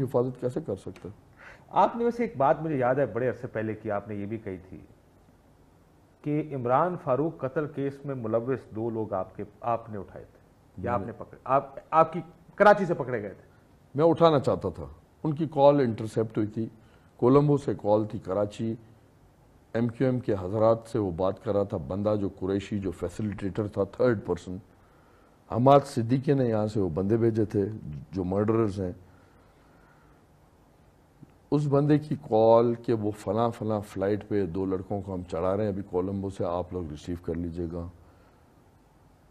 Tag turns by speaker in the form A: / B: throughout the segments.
A: हिफाजत कैसे कर सकते हैं
B: आपने वैसे एक बात मुझे याद है बड़े अरसे पहले की आपने ये भी कही थी कि इमरान फारूक कत्ल केस में मुलविस दो लोग आपके आपने उठाए थे या आपने पकड़े आप आपकी कराची से पकड़े गए थे
A: मैं उठाना चाहता था उनकी कॉल इंटरसेप्ट हुई थी कोलंबो से कॉल थी कराची एम क्यू एम के हजरात से वो बात कर रहा था बंदा जो कुरैशी जो फैसिलिटेटर था थर्ड पर्सन हमाद सिद्दीकी ने यहाँ से वो बंदे भेजे थे जो मर्डरर्स हैं उस बंदे की कॉल कि वो फला फला फ्लाइट पे दो लड़कों को हम चढ़ा रहे हैं अभी कोलम्बो से आप लोग रिसीव कर लीजिएगा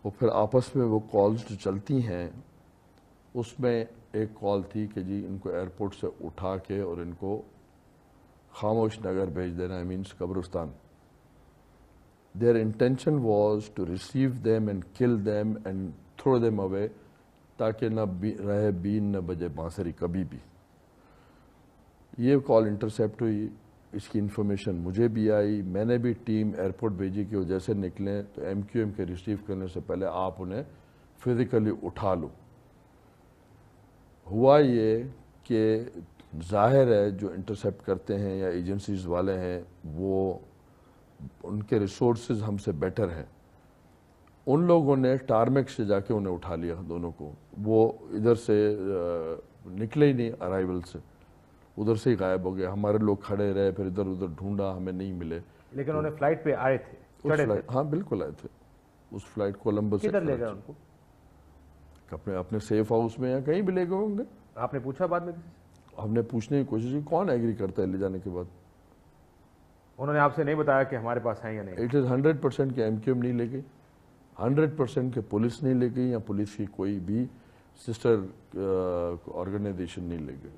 A: वो फिर आपस में वो कॉल्स जो चलती हैं उसमें एक कॉल थी कि जी इनको एयरपोर्ट से उठा के और इनको खामोश नगर भेज देना आई मीन्स कब्रस्तान their intention was to receive them and kill them and throw them away ताकि ना रहे बीन न बजे बांसरी कभी भी ये कॉल इंटरसेप्ट हुई इसकी इन्फॉर्मेशन मुझे भी आई मैंने भी टीम एयरपोर्ट भेजी कि वो जैसे निकलें तो एम क्यू एम के रिसीव करने से पहले आप उन्हें फिजिकली उठा लो हुआ ये कि जाहिर है जो इंटरसेप्ट करते हैं या एजेंसीज वाले हैं वो उनके रिसोर्स हमसे बेटर हैं उन लोगों ने टारमेक से जाके उन्हें उठा लिया दोनों को वो इधर से निकले ही नहीं अराइवल से उधर से ही गायब हो गया हमारे लोग खड़े रहे फिर इधर उधर ढूंढा हमें नहीं मिले लेकिन उन्होंने फ्लाइट पे आए थे हाँ बिल्कुल आए थे उस फ्लाइट कोलम्बस किधर ले गए उनको अपने अपने सेफ हाउस में या कहीं भी ले गए होंगे आपने पूछा बाद में हमने पूछने की कोशिश की कौन एग्री करता है ले जाने के बाद
B: उन्होंने आपसे नहीं बताया कि हमारे पास है या नहीं
A: इट इज़ हंड्रेड परसेंट के एम नहीं ले गई हंड्रेड परसेंट के पुलिस नहीं ले गई या पुलिस की कोई भी सिस्टर ऑर्गेनाइजेशन uh, नहीं ले गई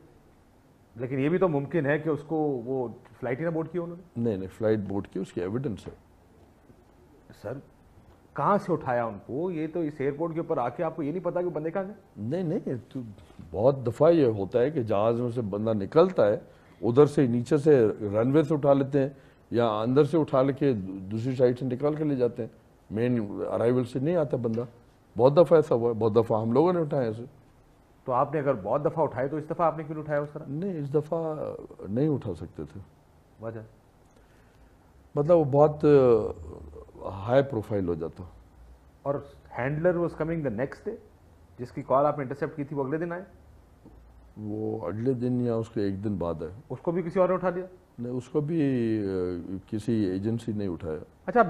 B: लेकिन ये भी तो मुमकिन है कि उसको वो फ्लाइट ही ना बोर्ड की उन्होंने
A: नहीं नहीं फ्लाइट बोर्ड की उसकी एविडेंस है
B: सर कहाँ से उठाया उनको ये तो इस एयरपोर्ट के ऊपर आके आपको ये नहीं पता कि बंदे कहाँ गए
A: नहीं नहीं तो बहुत दफ़ा ये होता है कि जहाज में से बंदा निकलता है उधर से नीचे से रनवे से उठा लेते हैं या अंदर से उठा लेके दूसरी साइड से निकाल के ले जाते हैं मेन अराइवल से नहीं आता बंदा बहुत दफ़ा ऐसा हुआ है बहुत दफ़ा हम लोगों ने उठाया ऐसे तो आपने अगर बहुत दफ़ा उठाए तो इस दफ़ा आपने क्यों उठाया उस तरह नहीं इस दफ़ा नहीं उठा सकते थे वजह मतलब वो बहुत हाई प्रोफाइल हो जाता और handler
B: was coming the next day जिसकी कॉल आपने इंटरसेप्ट की थी वो अगले दिन आए
A: वो अगले दिन या उसके एक दिन बाद है उसको भी किसी और ने उठा लिया नहीं उसको भी किसी एजेंसी ने उठाया
B: अच्छा